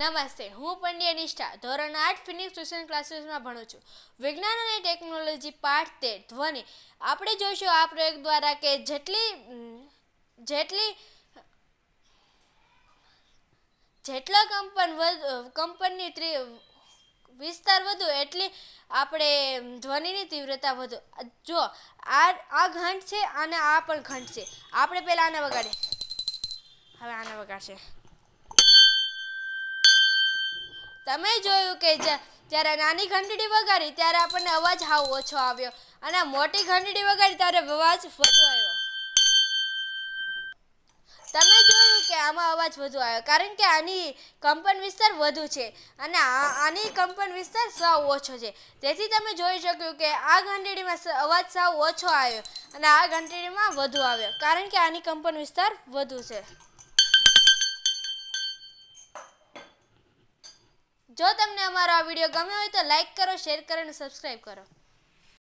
નમસ્તે હું પંડ્યા નિષ્ઠા ધોરણ આઠ ફિનિક્સ ટ્યુશન ક્લાસીસમાં ભણું છું વિજ્ઞાન અને ટેકનોલોજી પાઠ તે ધ્વનિ આપણે જોઈશું આ પ્રયોગ દ્વારા કે જેટલી જેટલી જેટલો કંપન કંપનની ત્રિ વિસ્તાર વધુ એટલી આપણે ધ્વનિની તીવ્રતા વધુ જો આ આ ઘંટ છે અને આ પણ ઘંટ છે આપણે પહેલાં આને વગાડીએ હવે આને વગાડશે તમે જોયું કે જ્યારે નાની ઘંટડી વગાડી ત્યારે આપણને અવાજ હાવ ઓછો આવ્યો અને મોટી ઘંટડી વગાડી ત્યારે અવાજ વધુ આવ્યો તમે જોયું કે આમાં અવાજ વધુ આવ્યો કારણ કે આની કંપન વિસ્તાર વધુ છે અને આની કંપન વિસ્તાર સાવ ઓછો છે તેથી તમે જોઈ શક્યું કે આ ઘંટડીમાં અવાજ સાવ ઓછો આવ્યો અને આ ઘંટડીમાં વધુ આવ્યો કારણ કે આની કંપન વિસ્તાર વધુ છે જો તમને અમારો આ વિડીયો ગમ્યો હોય તો લાઇક કરો શેર કરો અને સબસ્ક્રાઈબ કરો